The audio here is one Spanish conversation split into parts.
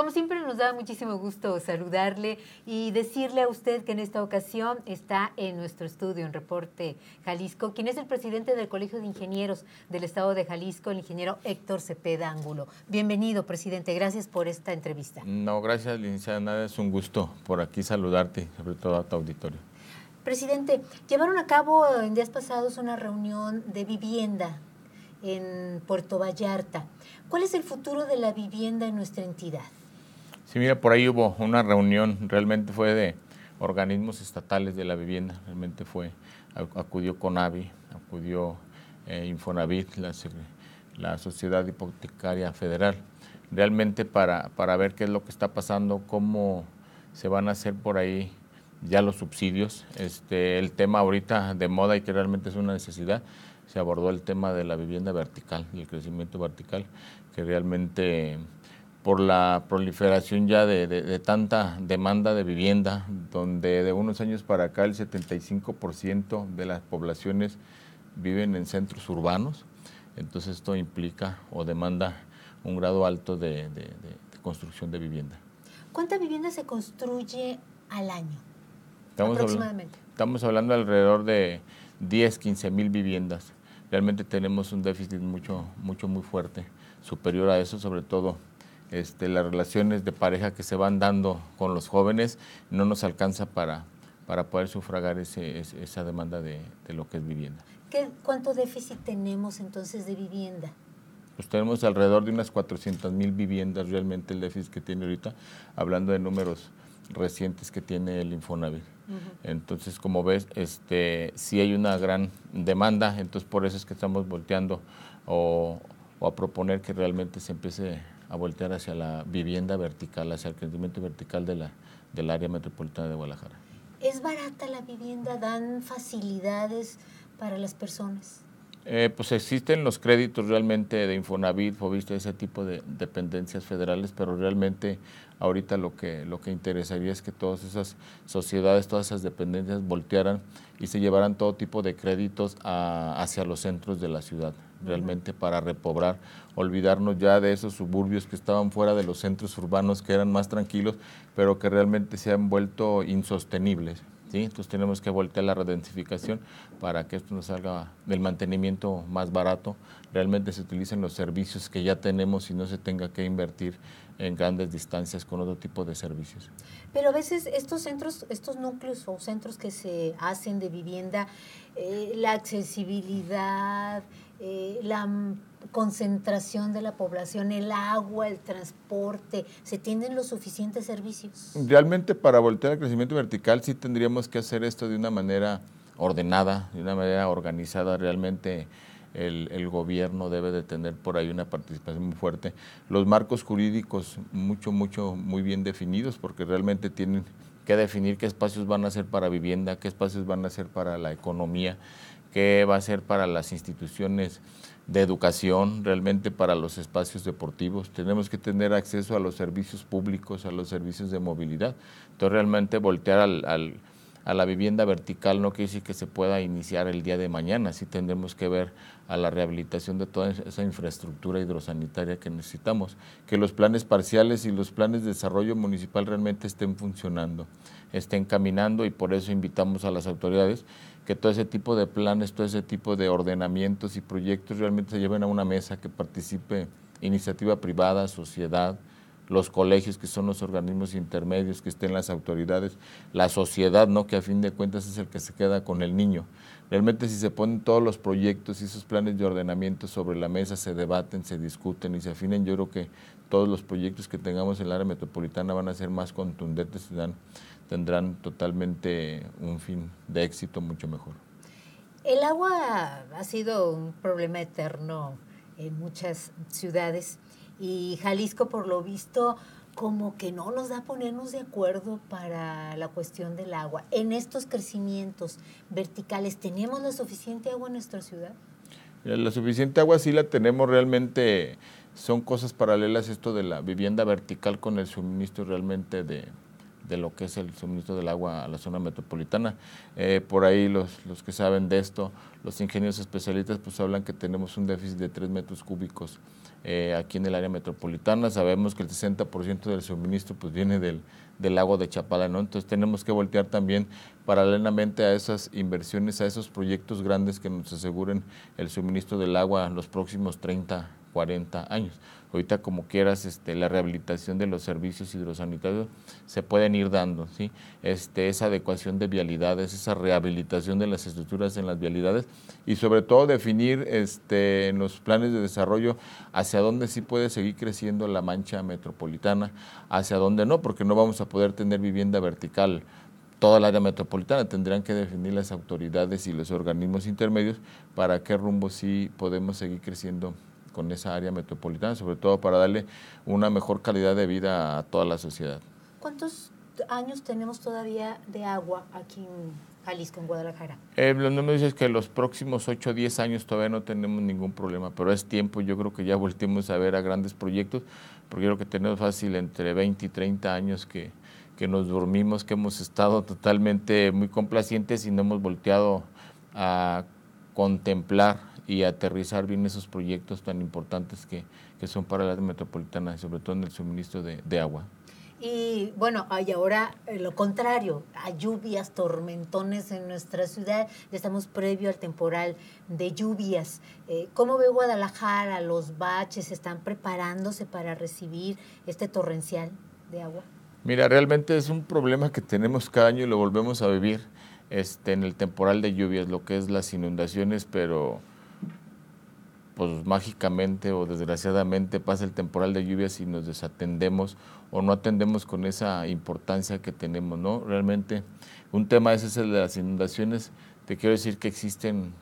Como siempre nos da muchísimo gusto saludarle y decirle a usted que en esta ocasión está en nuestro estudio, en Reporte Jalisco, quien es el presidente del Colegio de Ingenieros del Estado de Jalisco, el ingeniero Héctor Cepeda Ángulo. Bienvenido, presidente. Gracias por esta entrevista. No, gracias, licenciada. Nada, es un gusto por aquí saludarte, sobre todo a tu auditorio. Presidente, llevaron a cabo en días pasados una reunión de vivienda en Puerto Vallarta. ¿Cuál es el futuro de la vivienda en nuestra entidad? Sí, mira, por ahí hubo una reunión, realmente fue de organismos estatales de la vivienda, realmente fue, acudió CONAVI, acudió eh, Infonavit, la, Sociedad Hipotecaria Federal, realmente para, para ver qué es lo que está pasando, cómo se van a hacer por ahí ya los subsidios, este, el tema ahorita de moda y que realmente es una necesidad, se abordó el tema de la vivienda vertical, el crecimiento vertical, que realmente por la proliferación ya de, tanta demanda de vivienda, donde de unos años para acá el 75% de las poblaciones viven en centros urbanos. Entonces esto implica o demanda un grado alto de, construcción de vivienda. ¿Cuánta vivienda se construye al año? Estamos aproximadamente. Hablando, estamos hablando alrededor de 10, 15 mil viviendas. Realmente tenemos un déficit mucho, mucho, muy fuerte, superior a eso, sobre todo este, las relaciones de pareja que se van dando con los jóvenes, no nos alcanza para, para poder sufragar esa demanda de, lo que es vivienda. ¿Cuánto déficit tenemos entonces de vivienda? Pues tenemos alrededor de unas 400 mil viviendas realmente el déficit que tiene ahorita, hablando de números recientes que tiene el Infonavit. Entonces, como ves, este, sí hay una gran demanda, entonces por eso es que estamos volteando o, o a proponer que realmente se empiece a voltear hacia la vivienda vertical, hacia el crecimiento vertical de la, del área metropolitana de Guadalajara. ¿Es barata la vivienda? ¿Dan facilidades para las personas? Eh, pues existen los créditos realmente de Infonavit, Fovisto, ese tipo de dependencias federales, pero realmente ahorita lo que, lo que interesaría es que todas esas sociedades, todas esas dependencias voltearan y se llevaran todo tipo de créditos hacia los centros de la ciudad, realmente para repobrar, olvidarnos ya de esos suburbios que estaban fuera de los centros urbanos, que eran más tranquilos, pero que realmente se han vuelto insostenibles. Entonces tenemos que voltear la redensificación para que esto nos salga del mantenimiento más barato. Realmente se utilicen los servicios que ya tenemos y no se tenga que invertir en grandes distancias con otro tipo de servicios. Pero a veces estos centros, estos núcleos o centros que se hacen de vivienda, eh, la accesibilidad, eh, la concentración de la población, el agua, el transporte, ¿se tienen los suficientes servicios? Realmente para voltear al crecimiento vertical sí tendríamos que hacer esto de una manera ordenada, de una manera organizada realmente. El, el, gobierno debe de tener por ahí una participación muy fuerte. Los marcos jurídicos mucho, mucho, muy bien definidos porque realmente tienen que definir qué espacios van a ser para vivienda, qué espacios van a ser para la economía, qué va a ser para las instituciones de educación realmente para los espacios deportivos. Tenemos que tener acceso a los servicios públicos, a los servicios de movilidad. Entonces realmente voltear al, al a la vivienda vertical no quiere decir que se pueda iniciar el día de mañana, sí tendremos que ver a la rehabilitación de toda esa infraestructura hidrosanitaria que necesitamos, que los planes parciales y los planes de desarrollo municipal realmente estén funcionando, estén caminando y por eso invitamos a las autoridades que todo ese tipo de planes, todo ese tipo de ordenamientos y proyectos realmente se lleven a una mesa que participe iniciativa privada, sociedad, los colegios que son los organismos intermedios, que estén las autoridades, la sociedad, ¿no? que a fin de cuentas es el que se queda con el niño. Realmente si se ponen todos los proyectos y esos planes de ordenamiento sobre la mesa, se debaten, se discuten y se afinen, yo creo que todos los proyectos que tengamos en el área metropolitana van a ser más contundentes y tendrán totalmente un fin de éxito mucho mejor. El agua ha sido un problema eterno en muchas ciudades y Jalisco por lo visto como que no nos da ponernos de acuerdo para la cuestión del agua. En estos crecimientos verticales, ¿tenemos la suficiente agua en nuestra ciudad? Eh, la suficiente agua sí la tenemos realmente, son cosas paralelas esto de la vivienda vertical con el suministro realmente de, de lo que es el suministro del agua a la zona metropolitana. Eh, por ahí los, que saben de esto, los ingenieros especialistas, pues hablan que tenemos un déficit de 3 metros cúbicos eh, aquí en el área metropolitana. Sabemos que el 60% del suministro pues viene del, del de Chapala, ¿no? Entonces tenemos que voltear también paralelamente a esas inversiones, a esos proyectos grandes que nos aseguren el suministro del agua en los próximos 30 40 años. Ahorita como quieras, este, la rehabilitación de los servicios hidrosanitarios se pueden ir dando, ¿sí? Este, esa adecuación de vialidades, esa rehabilitación de las estructuras en las vialidades y sobre todo definir este, en los planes de desarrollo hacia dónde sí puede seguir creciendo la mancha metropolitana, hacia dónde no, porque no vamos a poder tener vivienda vertical toda la área metropolitana. Tendrían que definir las autoridades y los organismos intermedios para qué rumbo sí podemos seguir creciendo con esa área metropolitana, sobre todo para darle una mejor calidad de vida a toda la sociedad. ¿Cuántos años tenemos todavía de agua aquí en Jalisco, en Guadalajara? Eh, lo que es que los próximos 8 o 10 años todavía no tenemos ningún problema, pero es tiempo, yo creo que ya volvemos a ver a grandes proyectos, porque yo creo que tenemos fácil entre 20 y 30 años que, que nos dormimos, que hemos estado totalmente muy complacientes y no hemos volteado a contemplar y aterrizar bien esos proyectos tan importantes que, son para la metropolitana sobre todo en el suministro de, agua. Y bueno, hay ahora eh, lo contrario, hay lluvias, tormentones en nuestra ciudad, ya estamos previo al temporal de lluvias. Eh, ¿Cómo ve Guadalajara? ¿Los baches están preparándose para recibir este torrencial de agua? Mira, realmente es un problema que tenemos cada año y lo volvemos a vivir este, en el temporal de lluvias, lo que es las inundaciones, pero pues mágicamente o desgraciadamente pasa el temporal de lluvias y nos desatendemos o no atendemos con esa importancia que tenemos, ¿no? Realmente un tema ese es el de las inundaciones. Te quiero decir que existen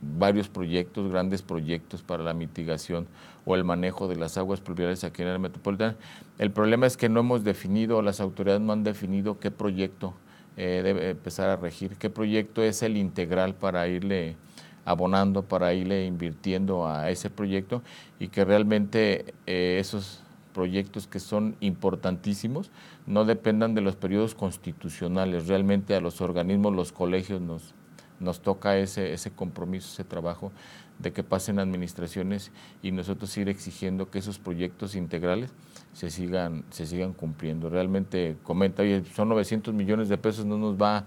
varios proyectos, grandes proyectos para la mitigación o el manejo de las aguas pluviales aquí en la metropolitana. El problema es que no hemos definido, las autoridades no han definido qué proyecto eh, debe empezar a regir, qué proyecto es el integral para irle abonando para irle invirtiendo a ese proyecto y que realmente eh, esos proyectos que son importantísimos no dependan de los periodos constitucionales. Realmente a los organismos, los colegios nos, nos toca ese, ese compromiso, ese trabajo de que pasen administraciones y nosotros ir exigiendo que esos proyectos integrales se sigan, se sigan cumpliendo. Realmente comenta, oye, son 900 millones de pesos, no nos va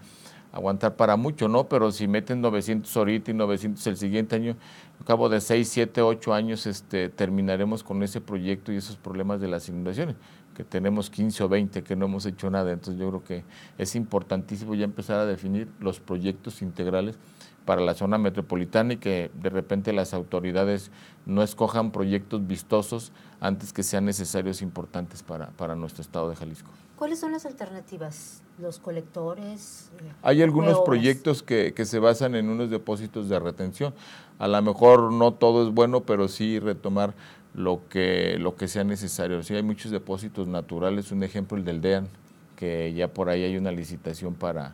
aguantar para mucho, ¿no? Pero si meten 900 ahorita y 900 el siguiente año, al cabo de 6, 7, 8 años este, terminaremos con ese proyecto y esos problemas de las inundaciones, que tenemos 15 o 20 que no hemos hecho nada. Entonces yo creo que es importantísimo ya empezar a definir los proyectos integrales para la zona metropolitana y que de repente las autoridades no escojan proyectos vistosos antes que sean necesarios e importantes para, para nuestro estado de Jalisco. ¿Cuáles son las alternativas? ¿Los colectores? Hay algunos proyectos que, se basan en unos depósitos de retención. A lo mejor no todo es bueno, pero sí retomar lo que, lo que sea necesario. Si hay muchos depósitos naturales, un ejemplo el del DEAN, que ya por ahí hay una licitación para,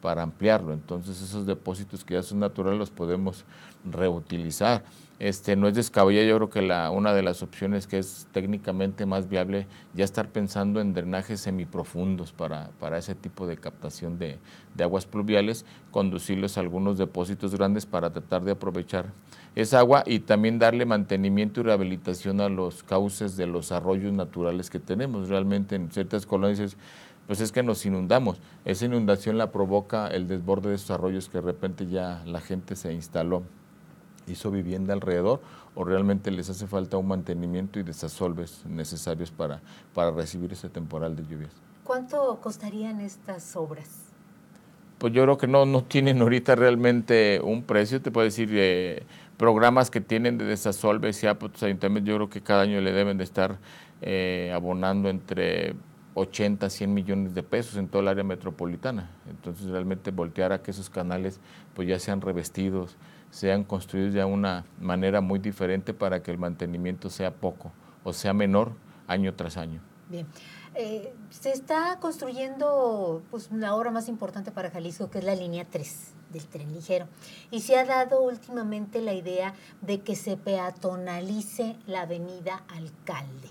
para ampliarlo. Entonces esos depósitos que ya son naturales los podemos reutilizar este, no es descabellada. yo creo que una de las opciones que es técnicamente más viable, ya estar pensando en drenajes semiprofundos para, para ese tipo de captación de, aguas pluviales, conducirlos a algunos depósitos grandes para tratar de aprovechar esa agua y también darle mantenimiento y rehabilitación a los cauces de los arroyos naturales que tenemos. Realmente en ciertas colonias pues es que nos inundamos. Esa inundación la provoca el desborde de esos arroyos que de repente ya la gente se instaló hizo vivienda alrededor o realmente les hace falta un mantenimiento y desasolves necesarios para, para recibir ese temporal de lluvias. ¿Cuánto costarían estas obras? Pues yo creo que no, no tienen ahorita realmente un precio, te puedo decir, eh, programas que tienen de desasolves pues, y yo creo que cada año le deben de estar eh, abonando entre 80, 100 millones de pesos en todo el área metropolitana. Entonces realmente voltear a que esos canales pues ya sean revestidos, sean construidos de una manera muy diferente para que el mantenimiento sea poco o sea menor año tras año. Bien. Eh, se está construyendo pues, obra más importante para Jalisco, que es la línea 3 del tren ligero. Y se ha dado últimamente la idea de que se peatonalice la avenida Alcalde.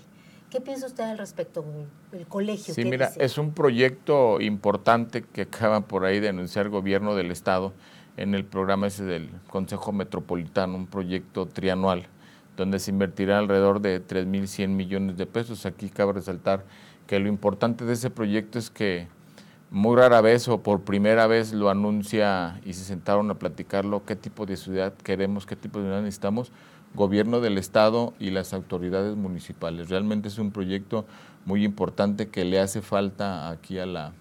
¿Qué piensa usted al respecto, el colegio? Sí, mira, es un proyecto importante que acaba por ahí de anunciar el gobierno del Estado en el programa ese del Consejo Metropolitano, un proyecto trianual, donde se invertirá alrededor de 3.100 millones de pesos. Aquí cabe resaltar que lo importante de ese proyecto es que muy rara vez o por primera vez lo anuncia y se sentaron a platicarlo, qué tipo de ciudad queremos, qué tipo de ciudad necesitamos, gobierno del Estado y las autoridades municipales. Realmente es un proyecto muy importante que le hace falta aquí a la,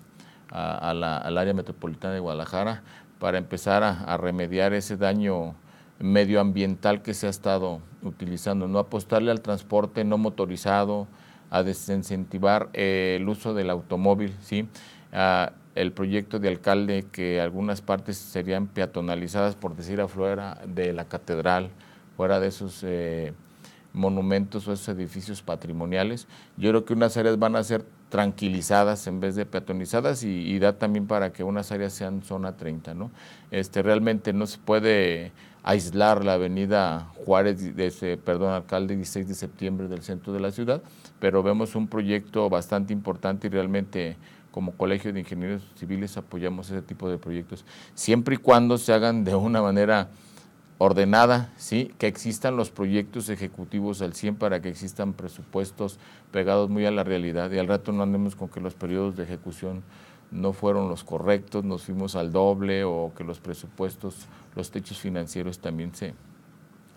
al área metropolitana de Guadalajara para empezar a, remediar ese daño medioambiental que se ha estado utilizando, no apostarle al transporte no motorizado, a desincentivar eh, el uso del automóvil, ¿sí? el proyecto de alcalde que algunas partes serían peatonalizadas, por decir, afuera de la catedral, fuera de esos eh, monumentos o esos edificios patrimoniales. Yo creo que unas áreas van a ser tranquilizadas en vez de peatonizadas y, da también para que unas áreas sean zona 30, ¿no? Este, realmente no se puede aislar la avenida Juárez, ese perdón, alcalde 16 de septiembre del centro de la ciudad, pero vemos un proyecto bastante importante y realmente como Colegio de Ingenieros Civiles apoyamos ese tipo de proyectos, siempre y cuando se hagan de una manera ordenada, ¿sí? que existan los proyectos ejecutivos al 100 para que existan presupuestos pegados muy a la realidad y al rato no andemos con que los periodos de ejecución no fueron los correctos, nos fuimos al doble o que los presupuestos, los techos financieros también se,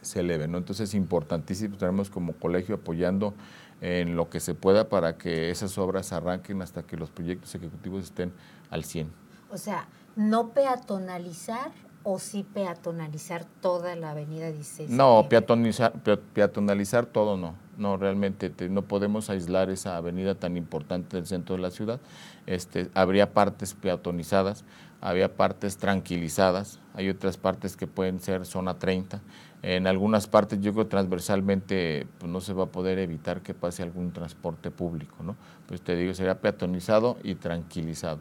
se eleven. Entonces es importantísimo, tenemos como colegio apoyando en lo que se pueda para que esas obras arranquen hasta que los proyectos ejecutivos estén al 100. O sea, no peatonalizar o sí peatonalizar toda la avenida 16? No, peatonalizar, peatonalizar todo no. No, realmente no podemos aislar esa avenida tan importante del centro de la ciudad. Este, habría partes peatonizadas, había partes tranquilizadas, hay otras partes que pueden ser zona 30. En algunas partes, yo creo transversalmente, pues, no se va a poder evitar que pase algún transporte público, ¿no? Pues te digo, sería peatonizado y tranquilizado.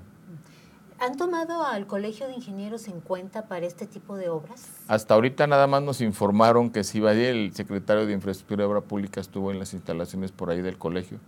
¿Han tomado al Colegio de Ingenieros en cuenta para este tipo de obras? Hasta ahorita nada más nos informaron que si el secretario de Infraestructura y Obra Pública, estuvo en las instalaciones por ahí del colegio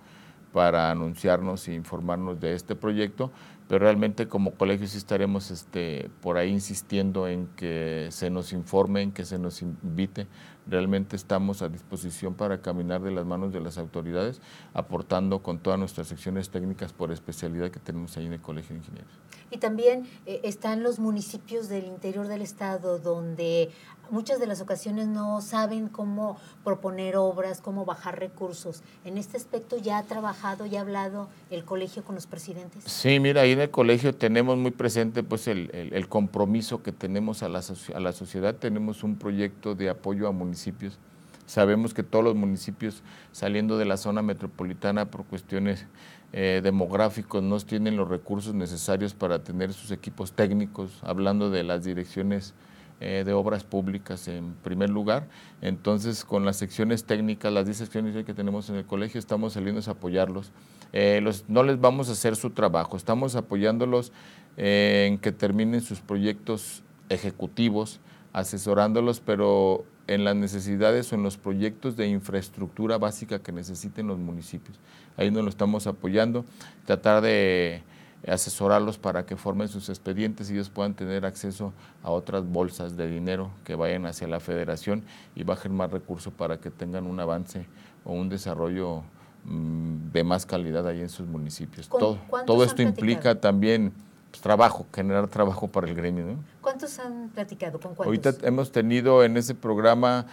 para anunciarnos e informarnos de este proyecto, pero realmente como colegio sí estaremos este, por ahí insistiendo en que se nos informe, que se nos invite. Realmente estamos a disposición para caminar de las manos de las autoridades, aportando con todas nuestras secciones técnicas por especialidad que tenemos ahí en el Colegio de Ingenieros. Y también eh, están los municipios del interior del estado donde muchas de las ocasiones no saben cómo proponer obras, cómo bajar recursos. ¿En este aspecto ya ha trabajado, ya ha hablado el colegio con los presidentes? Sí, mira, ahí en el colegio tenemos muy presente pues, el, compromiso que tenemos a la, sociedad. Tenemos un proyecto de apoyo a municipios. Sabemos que todos los municipios saliendo de la zona metropolitana por cuestiones eh, demográficos no tienen los recursos necesarios para tener sus equipos técnicos, hablando de las direcciones eh, de obras públicas en primer lugar. Entonces, con las secciones técnicas, las 10 secciones que tenemos en el colegio, estamos saliendo a apoyarlos eh, no les vamos a hacer su trabajo, estamos apoyándolos eh, en que terminen sus proyectos ejecutivos, asesorándolos, pero en las necesidades o en los proyectos de infraestructura básica que necesiten los municipios. Ahí nos lo estamos apoyando, tratar de asesorarlos para que formen sus expedientes y ellos puedan tener acceso a otras bolsas de dinero que vayan hacia la federación y bajen más recursos para que tengan un avance o un desarrollo Mm, de más calidad ahí en sus municipios. Todo, todo esto implica también pues, trabajo, generar trabajo para el gremio. ¿Cuántos han platicado? ¿Con cuántos? Ahorita hemos tenido en ese programa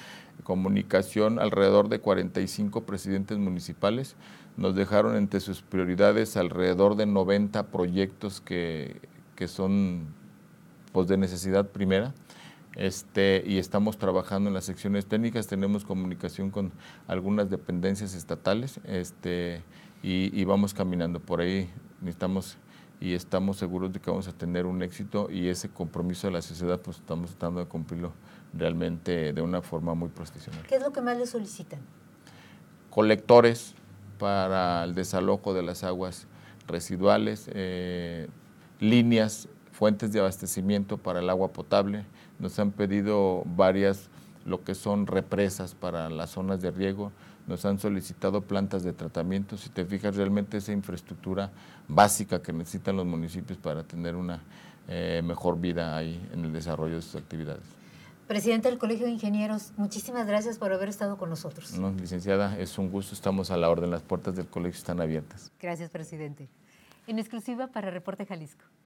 comunicación alrededor de 45 presidentes municipales. Nos dejaron entre sus prioridades alrededor de 90 proyectos que, que son pues, de necesidad primera este, y estamos trabajando en las secciones técnicas, tenemos comunicación con algunas dependencias estatales este, y, vamos caminando por ahí. Necesitamos y estamos seguros de que vamos a tener un éxito y ese compromiso de la sociedad pues estamos tratando de cumplirlo realmente de una forma muy profesional. ¿Qué es lo que más le solicitan? Colectores para el desalojo de las aguas residuales, eh, líneas, fuentes de abastecimiento para el agua potable, nos han pedido varias lo que son represas para las zonas de riego, nos han solicitado plantas de tratamiento. Si te fijas, realmente esa infraestructura básica que necesitan los municipios para tener una eh, mejor vida ahí en el desarrollo de sus actividades. Presidente del Colegio de Ingenieros, muchísimas gracias por haber estado con nosotros. licenciada, es un gusto, estamos a la orden, las puertas del colegio están abiertas. Gracias, presidente. En exclusiva para Reporte Jalisco.